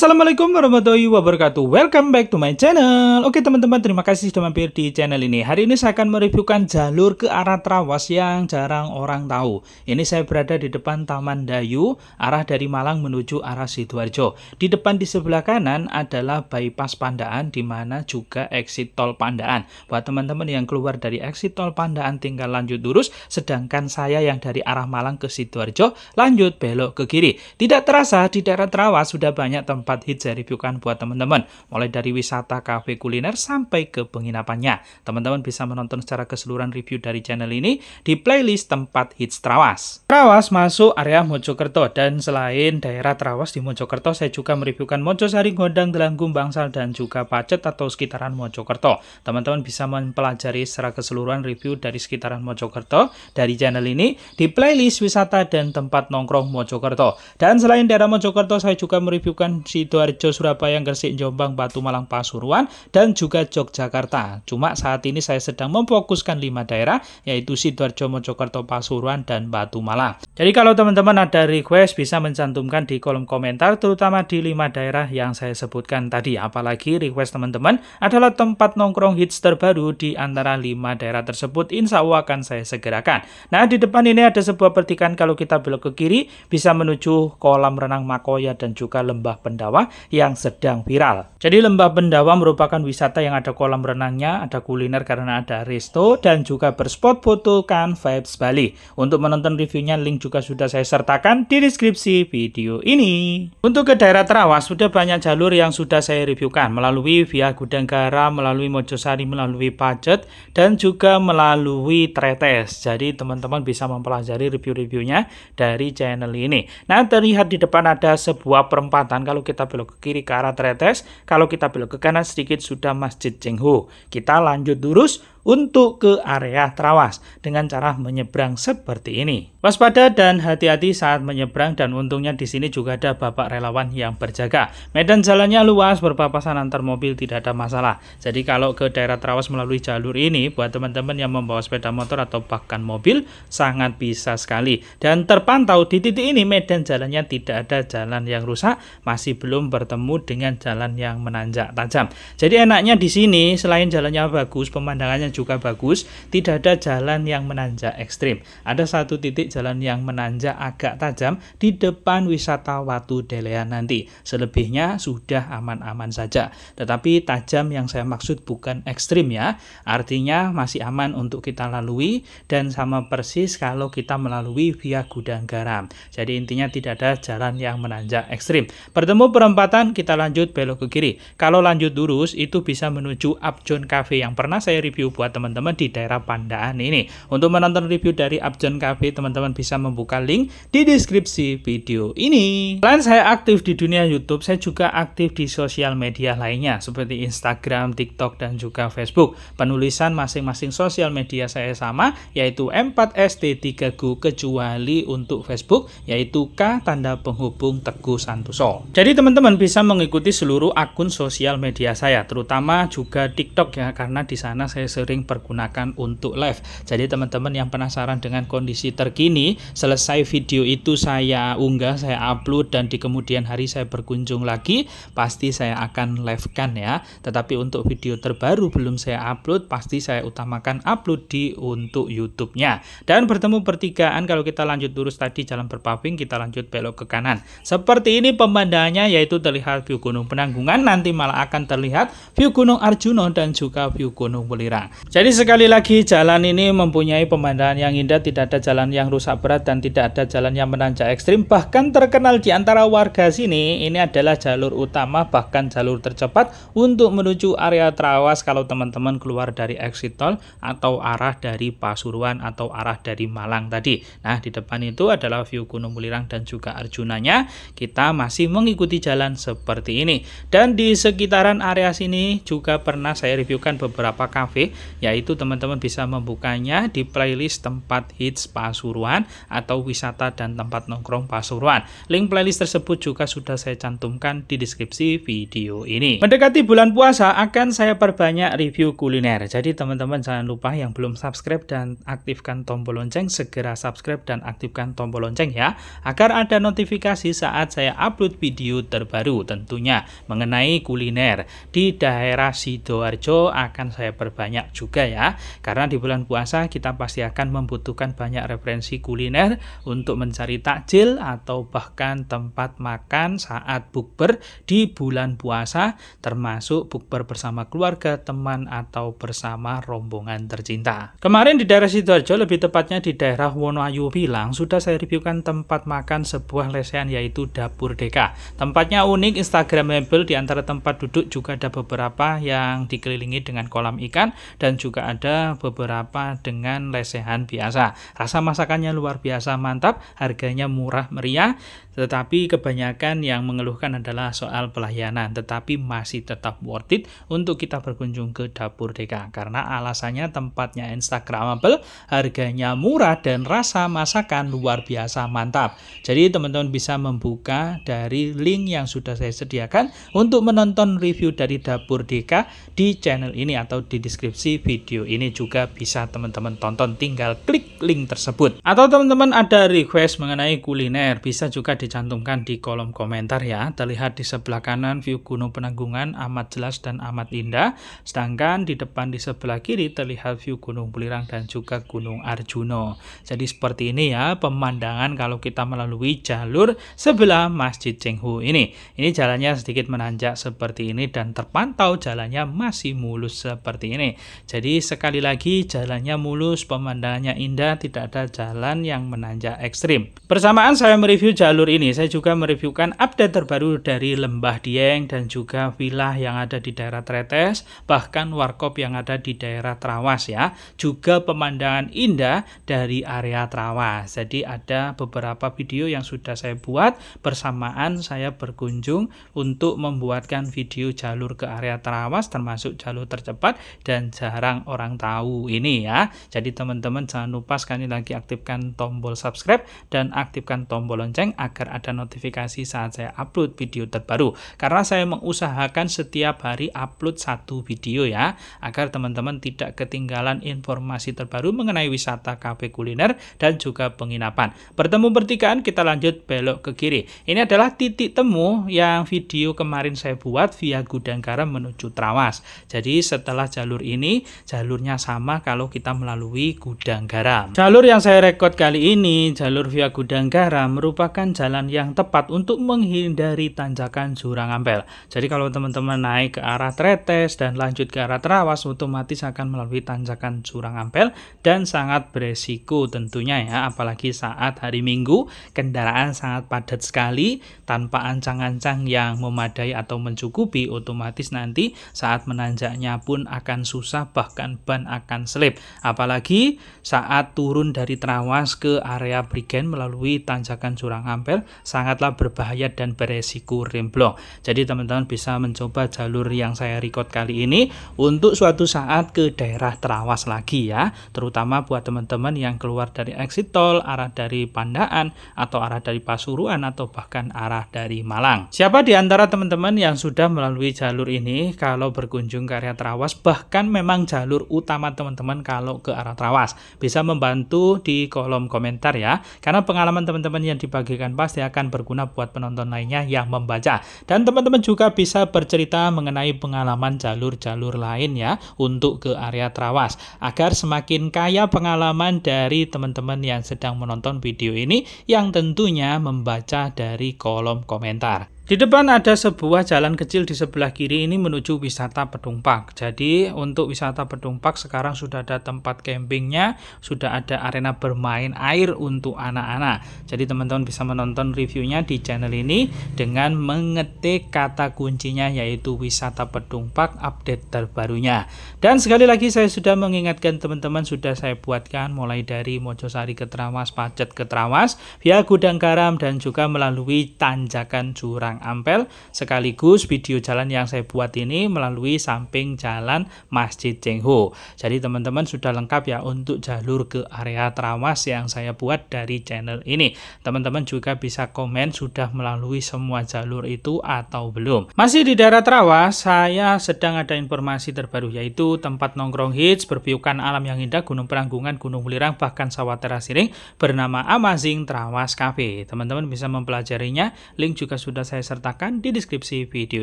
Assalamualaikum warahmatullahi wabarakatuh Welcome back to my channel Oke teman-teman terima kasih sudah mampir di channel ini Hari ini saya akan mereviewkan jalur ke arah Trawas yang jarang orang tahu Ini saya berada di depan Taman Dayu Arah dari Malang menuju arah Sidoarjo Di depan di sebelah kanan adalah bypass Pandaan di mana juga exit tol Pandaan Buat teman-teman yang keluar dari exit tol Pandaan tinggal lanjut lurus Sedangkan saya yang dari arah Malang ke Sidoarjo Lanjut belok ke kiri Tidak terasa di daerah Trawas sudah banyak tempat tempat hit saya reviewkan buat teman-teman. Mulai dari wisata, kafe, kuliner, sampai ke penginapannya. Teman-teman bisa menonton secara keseluruhan review dari channel ini di playlist tempat hits Trawas. Trawas masuk area Mojokerto dan selain daerah Trawas di Mojokerto, saya juga mereviewkan Mojosari, Gondang, Delanggung, Bangsal, dan juga Pacet atau sekitaran Mojokerto. Teman-teman bisa mempelajari secara keseluruhan review dari sekitaran Mojokerto dari channel ini di playlist wisata dan tempat nongkrong Mojokerto. Dan selain daerah Mojokerto, saya juga mereviewkan Sidoarjo, Surabaya, Gresik, Jombang, Batu, Malang, Pasuruan, dan juga Yogyakarta. Cuma saat ini saya sedang memfokuskan lima daerah, yaitu Sidoarjo, Mojokerto, Pasuruan, dan Batu Malang. Jadi kalau teman-teman ada request, bisa mencantumkan di kolom komentar, terutama di lima daerah yang saya sebutkan tadi. Apalagi request teman-teman adalah tempat nongkrong hits terbaru di antara lima daerah tersebut, insya Allah akan saya segerakan. Nah, di depan ini ada sebuah pertikan kalau kita belok ke kiri, bisa menuju kolam renang Makoya dan juga lembah pendek Bendawa yang sedang viral. Jadi Lembah Bendawa merupakan wisata yang ada kolam renangnya, ada kuliner karena ada resto, dan juga berspot foto vibes Bali. Untuk menonton reviewnya, link juga sudah saya sertakan di deskripsi video ini. Untuk ke daerah Terawas, sudah banyak jalur yang sudah saya reviewkan melalui via Gudang Garam, melalui Mojosari, melalui Pacet, dan juga melalui Tretes. Jadi teman-teman bisa mempelajari review-reviewnya dari channel ini. Nah, terlihat di depan ada sebuah perempatan. Kalau kita belok ke kiri ke arah Tretes, kalau kita belok ke kanan sedikit sudah Masjid Cengho. Kita lanjut lurus untuk ke area terawas dengan cara menyeberang seperti ini. Waspada dan hati-hati saat menyeberang dan untungnya di sini juga ada bapak relawan yang berjaga. Medan jalannya luas, berpapasan antar mobil tidak ada masalah. Jadi kalau ke daerah terawas melalui jalur ini, buat teman-teman yang membawa sepeda motor atau bahkan mobil, sangat bisa sekali. Dan terpantau di titik ini medan jalannya tidak ada jalan yang rusak, masih belum bertemu dengan jalan yang menanjak tajam. Jadi enaknya di sini, selain jalannya bagus, pemandangannya juga bagus, tidak ada jalan yang menanjak ekstrim. Ada satu titik jalan yang menanjak agak tajam di depan wisata Watu Delea nanti. Selebihnya sudah aman-aman saja. Tetapi tajam yang saya maksud bukan ekstrim ya. Artinya masih aman untuk kita lalui dan sama persis kalau kita melalui via gudang garam. Jadi intinya tidak ada jalan yang menanjak ekstrim. Bertemu perempatan kita lanjut belok ke kiri. Kalau lanjut lurus itu bisa menuju Abjon Cafe yang pernah saya review buat teman-teman di daerah Pandaan ini. Untuk menonton review dari Abjon Cafe, teman-teman bisa membuka link di deskripsi video ini. Selain saya aktif di dunia YouTube, saya juga aktif di sosial media lainnya seperti Instagram, TikTok, dan juga Facebook. Penulisan masing-masing sosial media saya sama, yaitu M4ST3GU kecuali untuk Facebook, yaitu K tanda penghubung Teguh Santoso. Jadi teman-teman bisa mengikuti seluruh akun sosial media saya, terutama juga TikTok ya, karena di sana saya sering sering pergunakan untuk live. Jadi teman-teman yang penasaran dengan kondisi terkini, selesai video itu saya unggah, saya upload dan di kemudian hari saya berkunjung lagi, pasti saya akan live-kan ya. Tetapi untuk video terbaru belum saya upload, pasti saya utamakan upload di untuk YouTube-nya. Dan bertemu pertigaan kalau kita lanjut lurus tadi jalan berpaving, kita lanjut belok ke kanan. Seperti ini pemandangannya yaitu terlihat view Gunung Penanggungan, nanti malah akan terlihat view Gunung Arjuna dan juga view Gunung Welirang. Jadi sekali lagi jalan ini mempunyai pemandangan yang indah, tidak ada jalan yang rusak berat dan tidak ada jalan yang menanjak ekstrim. Bahkan terkenal di antara warga sini, ini adalah jalur utama bahkan jalur tercepat untuk menuju area terawas kalau teman-teman keluar dari exit tol atau arah dari Pasuruan atau arah dari Malang tadi. Nah di depan itu adalah view Gunung Mulirang dan juga Arjunanya. Kita masih mengikuti jalan seperti ini. Dan di sekitaran area sini juga pernah saya reviewkan beberapa kafe yaitu teman-teman bisa membukanya di playlist tempat hits Pasuruan atau wisata dan tempat nongkrong Pasuruan. Link playlist tersebut juga sudah saya cantumkan di deskripsi video ini. Mendekati bulan puasa akan saya perbanyak review kuliner. Jadi teman-teman jangan lupa yang belum subscribe dan aktifkan tombol lonceng segera subscribe dan aktifkan tombol lonceng ya agar ada notifikasi saat saya upload video terbaru tentunya mengenai kuliner di daerah Sidoarjo akan saya perbanyak juga ya. Karena di bulan puasa kita pasti akan membutuhkan banyak referensi kuliner untuk mencari takjil atau bahkan tempat makan saat bukber di bulan puasa termasuk bukber bersama keluarga, teman atau bersama rombongan tercinta. Kemarin di daerah Sidoarjo lebih tepatnya di daerah Wonoayu bilang sudah saya reviewkan tempat makan sebuah lesehan yaitu Dapur Deka. Tempatnya unik, instagramable di antara tempat duduk juga ada beberapa yang dikelilingi dengan kolam ikan dan dan juga ada beberapa dengan lesehan biasa. Rasa masakannya luar biasa mantap, harganya murah meriah, tetapi kebanyakan yang mengeluhkan adalah soal pelayanan, tetapi masih tetap worth it untuk kita berkunjung ke dapur deka karena alasannya tempatnya instagramable, harganya murah dan rasa masakan luar biasa mantap. Jadi teman-teman bisa membuka dari link yang sudah saya sediakan untuk menonton review dari dapur deka di channel ini atau di deskripsi deskripsi video ini juga bisa teman-teman tonton tinggal klik link tersebut atau teman-teman ada request mengenai kuliner bisa juga dicantumkan di kolom komentar ya terlihat di sebelah kanan view Gunung Penanggungan amat jelas dan amat indah sedangkan di depan di sebelah kiri terlihat view Gunung Belirang dan juga Gunung Arjuno jadi seperti ini ya pemandangan kalau kita melalui jalur sebelah Masjid Cenghu ini ini jalannya sedikit menanjak seperti ini dan terpantau jalannya masih mulus seperti ini. Jadi sekali lagi jalannya mulus, pemandangannya indah, tidak ada jalan yang menanjak ekstrim. Bersamaan saya mereview jalur ini, saya juga mereviewkan update terbaru dari Lembah Dieng dan juga wilayah yang ada di daerah Tretes, bahkan warkop yang ada di daerah Trawas ya. Juga pemandangan indah dari area Trawas. Jadi ada beberapa video yang sudah saya buat bersamaan saya berkunjung untuk membuatkan video jalur ke area Trawas termasuk jalur tercepat dan jalur jarang orang tahu ini ya. Jadi teman-teman jangan lupa sekali lagi aktifkan tombol subscribe dan aktifkan tombol lonceng agar ada notifikasi saat saya upload video terbaru. Karena saya mengusahakan setiap hari upload satu video ya, agar teman-teman tidak ketinggalan informasi terbaru mengenai wisata kafe kuliner dan juga penginapan. Bertemu pertigaan kita lanjut belok ke kiri. Ini adalah titik temu yang video kemarin saya buat via gudang garam menuju Trawas. Jadi setelah jalur ini jalurnya sama kalau kita melalui gudang garam. Jalur yang saya rekod kali ini, jalur via gudang garam merupakan jalan yang tepat untuk menghindari tanjakan jurang ampel. Jadi kalau teman-teman naik ke arah Tretes dan lanjut ke arah Terawas otomatis akan melalui tanjakan jurang ampel dan sangat beresiko tentunya ya, apalagi saat hari Minggu kendaraan sangat padat sekali tanpa ancang-ancang yang memadai atau mencukupi otomatis nanti saat menanjaknya pun akan susah bahkan ban akan slip. Apalagi saat turun dari terawas ke area Brigen melalui tanjakan jurang ampel sangatlah berbahaya dan beresiko remblong. Jadi teman-teman bisa mencoba jalur yang saya record kali ini untuk suatu saat ke daerah terawas lagi ya. Terutama buat teman-teman yang keluar dari exit tol, arah dari Pandaan atau arah dari Pasuruan atau bahkan arah dari Malang. Siapa di antara teman-teman yang sudah melalui jalur ini kalau berkunjung ke area terawas bahkan memang memang jalur utama teman-teman kalau ke arah Trawas. Bisa membantu di kolom komentar ya, karena pengalaman teman-teman yang dibagikan pasti akan berguna buat penonton lainnya yang membaca. Dan teman-teman juga bisa bercerita mengenai pengalaman jalur-jalur lain ya untuk ke area Trawas, agar semakin kaya pengalaman dari teman-teman yang sedang menonton video ini yang tentunya membaca dari kolom komentar. Di depan ada sebuah jalan kecil di sebelah kiri ini menuju wisata Pedungpak. Jadi untuk wisata Pedungpak sekarang sudah ada tempat campingnya, sudah ada arena bermain air untuk anak-anak. Jadi teman-teman bisa menonton reviewnya di channel ini dengan mengetik kata kuncinya yaitu wisata Pedungpak update terbarunya. Dan sekali lagi saya sudah mengingatkan teman-teman sudah saya buatkan mulai dari Mojosari ke Trawas, Pacet ke Trawas, via Gudang Garam dan juga melalui tanjakan jurang. Ampel sekaligus video jalan yang saya buat ini melalui samping jalan Masjid Cengho. Jadi teman-teman sudah lengkap ya untuk jalur ke area terawas yang saya buat dari channel ini. Teman-teman juga bisa komen sudah melalui semua jalur itu atau belum. Masih di daerah terawas, saya sedang ada informasi terbaru yaitu tempat nongkrong hits berpiukan alam yang indah Gunung Peranggungan, Gunung Wulirang bahkan sawah terasiring bernama Amazing Terawas Cafe. Teman-teman bisa mempelajarinya. Link juga sudah saya sertakan di deskripsi video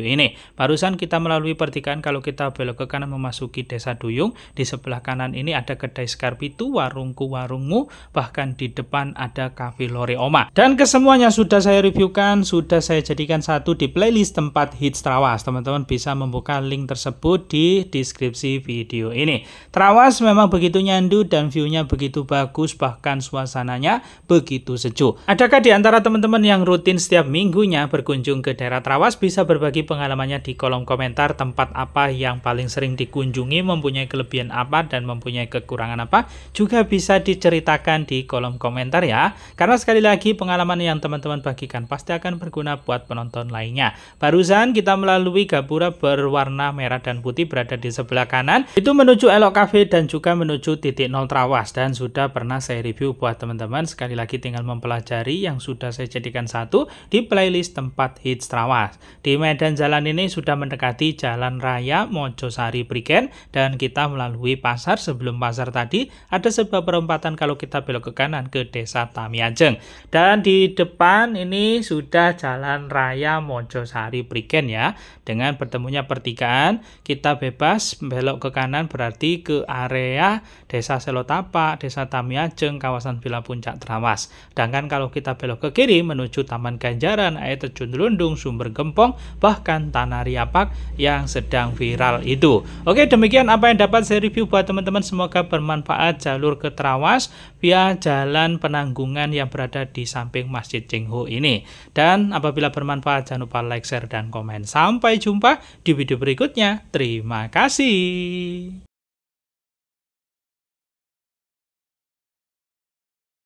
ini. Barusan kita melalui pertigaan kalau kita belok ke kanan memasuki desa Duyung, di sebelah kanan ini ada kedai Skarpitu, warungku warungmu, bahkan di depan ada kafe Lore Oma. Dan kesemuanya sudah saya reviewkan, sudah saya jadikan satu di playlist tempat hits Trawas. Teman-teman bisa membuka link tersebut di deskripsi video ini. Trawas memang begitu nyandu dan view-nya begitu bagus, bahkan suasananya begitu sejuk. Adakah di antara teman-teman yang rutin setiap minggunya berkunjung berkunjung ke daerah Trawas bisa berbagi pengalamannya di kolom komentar tempat apa yang paling sering dikunjungi, mempunyai kelebihan apa dan mempunyai kekurangan apa, juga bisa diceritakan di kolom komentar ya. Karena sekali lagi pengalaman yang teman-teman bagikan pasti akan berguna buat penonton lainnya. Barusan kita melalui gapura berwarna merah dan putih berada di sebelah kanan, itu menuju Elok Cafe dan juga menuju titik nol Trawas dan sudah pernah saya review buat teman-teman. Sekali lagi tinggal mempelajari yang sudah saya jadikan satu di playlist tempat Hits Trawas. Di medan jalan ini sudah mendekati Jalan Raya Mojosari Prigen dan kita melalui pasar sebelum pasar tadi ada sebuah perempatan kalau kita belok ke kanan ke Desa Tamiajeng. Dan di depan ini sudah Jalan Raya Mojosari Prigen ya. Dengan bertemunya pertigaan kita bebas belok ke kanan berarti ke area Desa Selotapa, Desa Tamiajeng, kawasan Villa Puncak Trawas. Sedangkan kalau kita belok ke kiri menuju Taman Ganjaran, air terjun dulu Cilundung, sumber gempong, bahkan tanah riapak yang sedang viral itu. Oke, demikian apa yang dapat saya review buat teman-teman. Semoga bermanfaat jalur ke Trawas via jalan penanggungan yang berada di samping Masjid Cengho ini. Dan apabila bermanfaat, jangan lupa like, share, dan komen. Sampai jumpa di video berikutnya. Terima kasih.